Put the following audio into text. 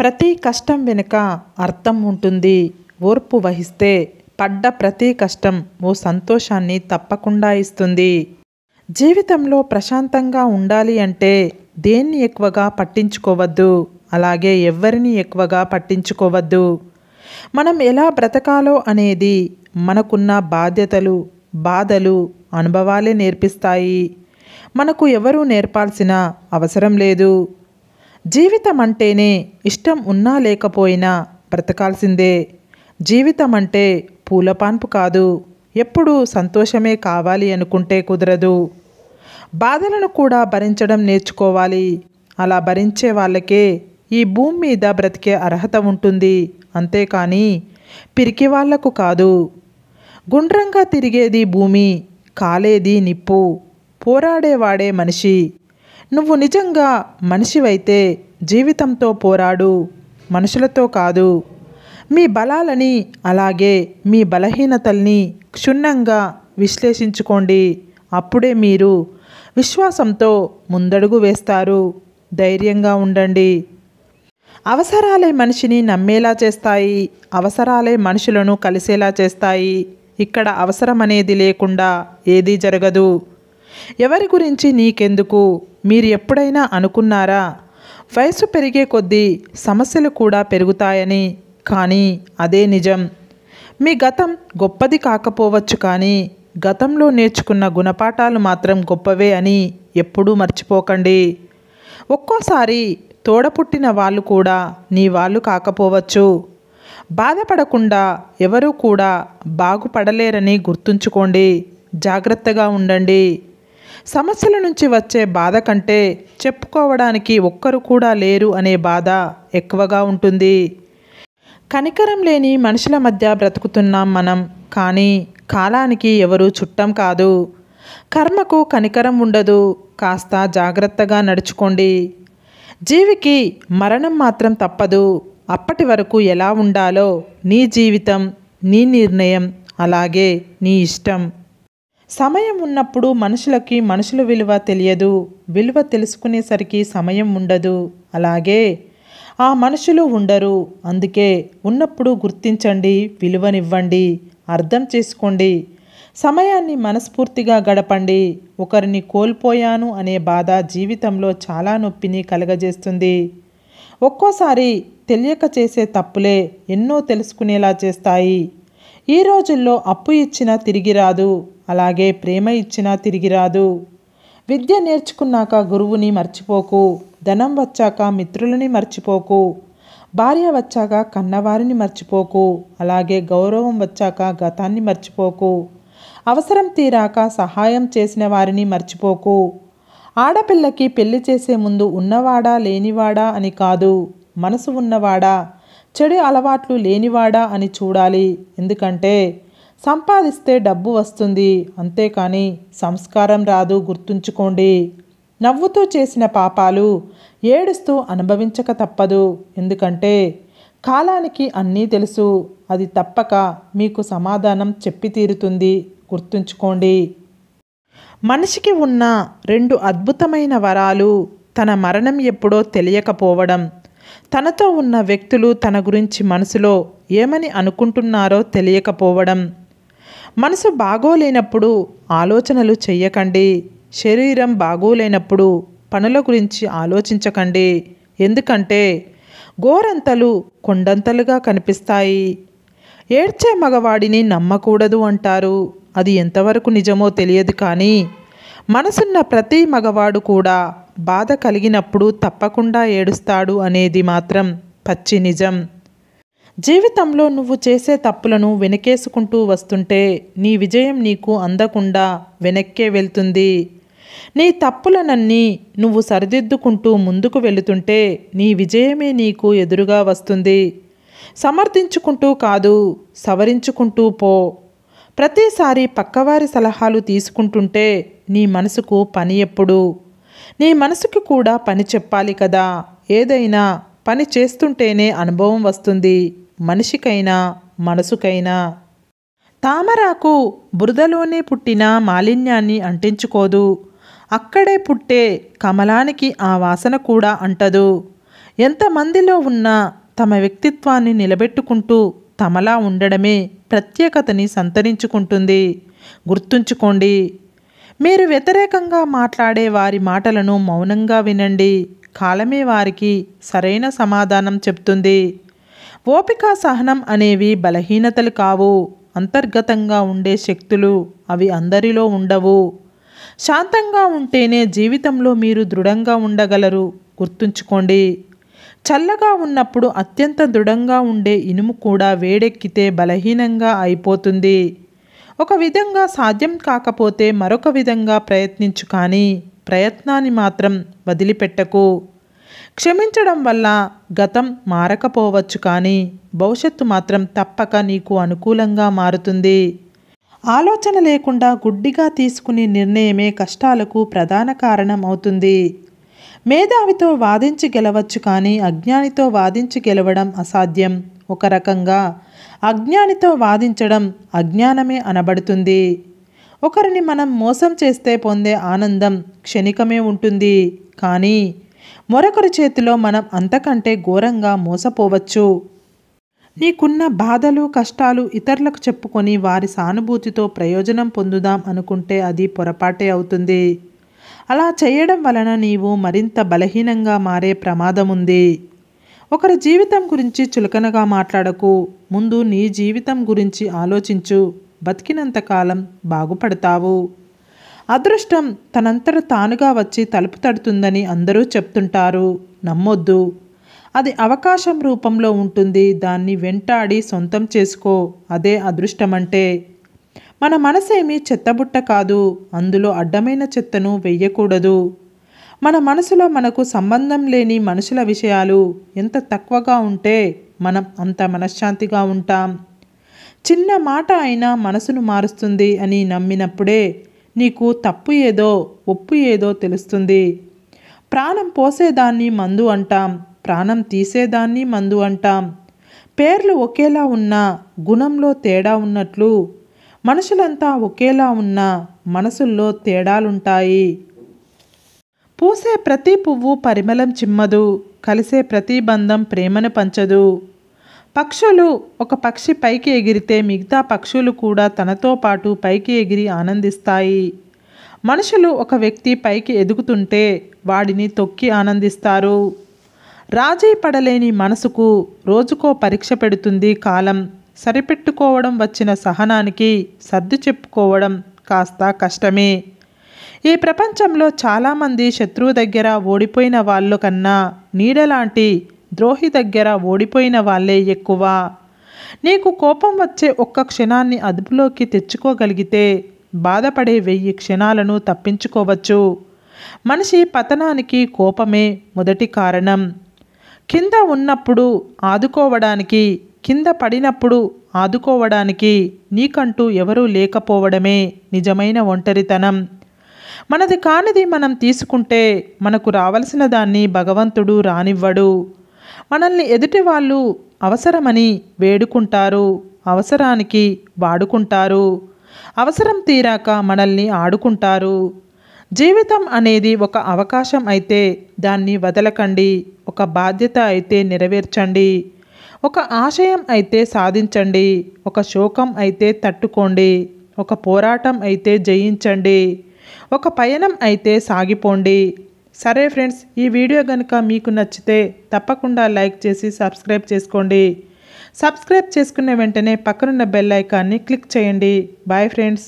ప్రతి కష్టం వెనుక అర్థం ఉంటుంది ఓర్పు వహిస్తే పడ్డ ప్రతి కష్టం ఓ సంతోషాన్ని తప్పకుండా ఇస్తుంది జీవితంలో ప్రశాంతంగా ఉండాలి అంటే దేన్ని ఎక్కువగా పట్టించుకోవద్దు అలాగే ఎవ్వరిని ఎక్కువగా పట్టించుకోవద్దు మనం ఎలా బ్రతకాలో అనేది మనకున్న బాధ్యతలు బాధలు అనుభవాలే నేర్పిస్తాయి మనకు ఎవరూ నేర్పాల్సిన అవసరం లేదు జీవితం అంటేనే ఇష్టం ఉన్నా లేకపోయినా బ్రతకాల్సిందే జీవితం అంటే పూలపాన్పు కాదు ఎప్పుడూ సంతోషమే కావాలి అనుకుంటే కుదరదు బాధలను కూడా భరించడం నేర్చుకోవాలి అలా భరించే వాళ్ళకే ఈ భూమి మీద బ్రతికే అర్హత ఉంటుంది అంతేకాని పిరికి వాళ్లకు కాదు గుండ్రంగా తిరిగేది భూమి కాలేది నిప్పు పోరాడేవాడే మనిషి నువ్వు నిజంగా మనిషివైతే జీవితంతో పోరాడు మనుషులతో కాదు మీ బలాలని అలాగే మీ బలహీనతల్ని క్షుణ్ణంగా విశ్లేషించుకోండి అప్పుడే మీరు విశ్వాసంతో ముందడుగు వేస్తారు ధైర్యంగా ఉండండి అవసరాలే మనిషిని నమ్మేలా చేస్తాయి అవసరాలే మనుషులను కలిసేలా చేస్తాయి ఇక్కడ అవసరం అనేది లేకుండా ఏదీ జరగదు ఎవరి గురించి నీకెందుకు మీరు ఎప్పుడైనా అనుకున్నారా వయసు పెరిగే కొద్దీ సమస్యలు కూడా పెరుగుతాయని కానీ అదే నిజం మీ గతం గొప్పది కాకపోవచ్చు కానీ గతంలో నేర్చుకున్న గుణపాఠాలు మాత్రం గొప్పవే అని ఎప్పుడూ మర్చిపోకండి ఒక్కోసారి తోడపుట్టిన వాళ్ళు కూడా నీ వాళ్ళు కాకపోవచ్చు బాధపడకుండా ఎవరూ కూడా బాగుపడలేరని గుర్తుంచుకోండి జాగ్రత్తగా ఉండండి సమస్యల నుంచి వచ్చే బాధ కంటే చెప్పుకోవడానికి ఒక్కరు కూడా లేరు అనే బాధ ఎక్కువగా ఉంటుంది కనికరం లేని మనుషుల మధ్య బ్రతుకుతున్నాం మనం కానీ కాలానికి ఎవరు చుట్టం కాదు కర్మకు కనికరం ఉండదు కాస్త జాగ్రత్తగా నడుచుకోండి జీవికి మరణం మాత్రం తప్పదు అప్పటి వరకు ఎలా ఉండాలో నీ జీవితం నీ నిర్ణయం అలాగే నీ ఇష్టం సమయం ఉన్నప్పుడు మనుషులకి మనుషుల విలువ తెలియదు విలువ తెలుసుకునేసరికి సమయం ఉండదు అలాగే ఆ మనుషులు ఉండరు అందుకే ఉన్నప్పుడు గుర్తించండి విలువనివ్వండి అర్థం చేసుకోండి సమయాన్ని మనస్ఫూర్తిగా గడపండి ఒకరిని కోల్పోయాను అనే బాధ జీవితంలో చాలా నొప్పిని కలగజేస్తుంది ఒక్కోసారి తెలియక చేసే తప్పులే ఎన్నో తెలుసుకునేలా చేస్తాయి ఈ రోజుల్లో అప్పు ఇచ్చినా తిరిగి రాదు అలాగే ప్రేమ ఇచ్చినా తిరిగి రాదు విద్య నేర్చుకున్నాక గురువుని మర్చిపోకు ధనం వచ్చాక మిత్రులని మర్చిపోకు భార్య వచ్చాక కన్నవారిని మర్చిపోకు అలాగే గౌరవం వచ్చాక గతాన్ని మర్చిపోకు అవసరం తీరాక సహాయం చేసిన వారిని మర్చిపోకు ఆడపిల్లకి పెళ్లి చేసే ముందు ఉన్నవాడా లేనివాడా అని కాదు మనసు ఉన్నవాడా చెడు అలవాట్లు లేనివాడా అని చూడాలి ఎందుకంటే సంపాదిస్తే డబ్బు వస్తుంది అంతేకాని సంస్కారం రాదు గుర్తుంచుకోండి నవ్వుతూ చేసిన పాపాలు ఏడుస్తూ అనుభవించక తప్పదు ఎందుకంటే కాలానికి అన్నీ తెలుసు అది తప్పక మీకు సమాధానం చెప్పి తీరుతుంది గుర్తుంచుకోండి మనిషికి ఉన్న రెండు అద్భుతమైన వరాలు తన మరణం ఎప్పుడో తెలియకపోవడం తనతో ఉన్న వ్యక్తులు తన గురించి మనసులో ఏమని అనుకుంటున్నారో తెలియకపోవడం మనసు బాగోలేనప్పుడు ఆలోచనలు చెయ్యకండి శరీరం బాగోలేనప్పుడు పనుల గురించి ఆలోచించకండి ఎందుకంటే గోరంతలు కొండంతలుగా కనిపిస్తాయి ఏడ్చే మగవాడిని నమ్మకూడదు అంటారు అది ఎంతవరకు నిజమో తెలియదు కానీ మనసున్న ప్రతి మగవాడు కూడా బాధ కలిగినప్పుడు తప్పకుండా ఏడుస్తాడు అనేది మాత్రం పచ్చి నిజం జీవితంలో నువ్వు చేసే తప్పులను వెనకేసుకుంటూ వస్తుంటే నీ విజయం నీకు అందకుండా వెనక్కే వెళ్తుంది నీ తప్పులనన్నీ నువ్వు సరిదిద్దుకుంటూ ముందుకు వెళుతుంటే నీ విజయమే నీకు ఎదురుగా వస్తుంది సమర్థించుకుంటూ కాదు సవరించుకుంటూ పో ప్రతిసారి పక్కవారి సలహాలు తీసుకుంటుంటే నీ మనసుకు పని ఎప్పుడు నీ మనసుకు కూడా పని చెప్పాలి కదా ఏదైనా పని చేస్తుంటేనే అనుభవం వస్తుంది మనిషికైనా మనసుకైనా తామరాకు బురదలోనే పుట్టిన మాలిన్యాన్ని అంటించుకోదు అక్కడే పుట్టే కమలానికి ఆ వాసన కూడా అంటదు ఎంతమందిలో ఉన్నా తమ వ్యక్తిత్వాన్ని నిలబెట్టుకుంటూ తమలా ఉండడమే ప్రత్యేకతని సంతరించుకుంటుంది గుర్తుంచుకోండి మీరు వ్యతిరేకంగా మాట్లాడే వారి మాటలను మౌనంగా వినండి కాలమే వారికి సరైన సమాధానం చెప్తుంది ఓపిక సహనం అనేవి బలహీనతలు కావు అంతర్గతంగా ఉండే శక్తులు అవి అందరిలో ఉండవు శాంతంగా ఉంటేనే జీవితంలో మీరు దృఢంగా ఉండగలరు గుర్తుంచుకోండి చల్లగా ఉన్నప్పుడు అత్యంత దృఢంగా ఉండే ఇనుము కూడా వేడెక్కితే బలహీనంగా అయిపోతుంది ఒక విధంగా సాధ్యం కాకపోతే మరొక విధంగా ప్రయత్నించు కానీ ప్రయత్నాన్ని మాత్రం వదిలిపెట్టకు క్షమించడం వల్ల గతం మారకపోవచ్చు కానీ భవిష్యత్తు మాత్రం తప్పక నీకు అనుకూలంగా మారుతుంది ఆలోచన లేకుండా గుడ్డిగా తీసుకునే నిర్ణయమే కష్టాలకు ప్రధాన కారణం అవుతుంది మేధావితో వాదించి గెలవచ్చు కానీ అజ్ఞానితో వాదించి గెలవడం అసాధ్యం ఒక రకంగా అజ్ఞానితో వాదించడం అజ్ఞానమే అనబడుతుంది ఒకరిని మనం మోసం చేస్తే పొందే ఆనందం క్షణికమే ఉంటుంది కానీ మరొకరి చేతిలో మనం అంతకంటే ఘోరంగా మోసపోవచ్చు నీకున్న బాధలు కష్టాలు ఇతరులకు చెప్పుకొని వారి సానుభూతితో ప్రయోజనం పొందుదాం అనుకుంటే అది పొరపాటే అవుతుంది అలా చేయడం వలన నీవు మరింత బలహీనంగా మారే ప్రమాదం ఉంది ఒకరి జీవితం గురించి చులకనగా మాట్లాడకు ముందు నీ జీవితం గురించి ఆలోచించు బతికినంతకాలం బాగుపడతావు అదృష్టం తనంతట తానుగా వచ్చి తలుపు తడుతుందని అందరూ చెప్తుంటారు నమ్మొద్దు అది అవకాశం రూపంలో ఉంటుంది దాన్ని వెంటాడి సొంతం చేసుకో అదే అదృష్టమంటే మన మనసేమీ చెత్తబుట్ట కాదు అందులో అడ్డమైన చెత్తను వెయ్యకూడదు మన మనసులో మనకు సంబంధం లేని మనుషుల విషయాలు ఎంత తక్కువగా ఉంటే మనం అంత మనశ్శాంతిగా ఉంటాం చిన్న మాట అయినా మనసును మారుస్తుంది అని నమ్మినప్పుడే నీకు తప్పు ఏదో ఒప్పు ఏదో తెలుస్తుంది ప్రాణం పోసేదాన్ని మందు అంటాం ప్రాణం తీసేదాన్ని మందు అంటాం పేర్లు ఒకేలా ఉన్నా గుణంలో తేడా ఉన్నట్లు మనుషులంతా ఒకేలా ఉన్నా మనసుల్లో తేడాలుంటాయి పూసే ప్రతి పువ్వు పరిమళం చిమ్మదు కలిసే ప్రతి బంధం ప్రేమను పంచదు పక్షులు ఒక పక్షి పైకి ఎగిరితే మిగతా పక్షులు కూడా తనతో పాటు పైకి ఎగిరి ఆనందిస్తాయి మనుషులు ఒక వ్యక్తి పైకి ఎదుగుతుంటే వాడిని తొక్కి ఆనందిస్తారు రాజీ పడలేని మనసుకు రోజుకో పరీక్ష పెడుతుంది కాలం సరిపెట్టుకోవడం వచ్చిన సహనానికి సర్దు చెప్పుకోవడం కాస్త కష్టమే ఈ ప్రపంచంలో చాలామంది శత్రువు దగ్గర ఓడిపోయిన వాళ్ళు కన్నా నీడలాంటి ద్రోహి దగ్గర ఓడిపోయిన వాళ్ళే ఎక్కువ నీకు కోపం వచ్చే ఒక్క క్షణాన్ని అదుపులోకి తెచ్చుకోగలిగితే బాధపడే వెయ్యి క్షణాలను తప్పించుకోవచ్చు మనిషి పతనానికి కోపమే మొదటి కారణం కింద ఉన్నప్పుడు ఆదుకోవడానికి కింద పడినప్పుడు ఆదుకోవడానికి నీకంటూ ఎవరూ లేకపోవడమే నిజమైన ఒంటరితనం మనది కానిది మనం తీసుకుంటే మనకు రావలసిన దాన్ని భగవంతుడు రానివ్వడు మనల్ని ఎదుటి వాళ్ళు అవసరమని వేడుకుంటారు అవసరానికి వాడుకుంటారు అవసరం తీరాక మనల్ని ఆడుకుంటారు జీవితం అనేది ఒక అవకాశం అయితే దాన్ని వదలకండి ఒక బాధ్యత అయితే నెరవేర్చండి ఒక ఆశయం అయితే సాధించండి ఒక శోకం అయితే తట్టుకోండి ఒక పోరాటం అయితే జయించండి ఒక పయనం అయితే సాగిపోండి సరే ఫ్రెండ్స్ ఈ వీడియో కనుక మీకు నచ్చితే తప్పకుండా లైక్ చేసి సబ్స్క్రైబ్ చేసుకోండి సబ్స్క్రైబ్ చేసుకున్న వెంటనే పక్కనున్న బెల్ ఐకాన్ని క్లిక్ చేయండి బాయ్ ఫ్రెండ్స్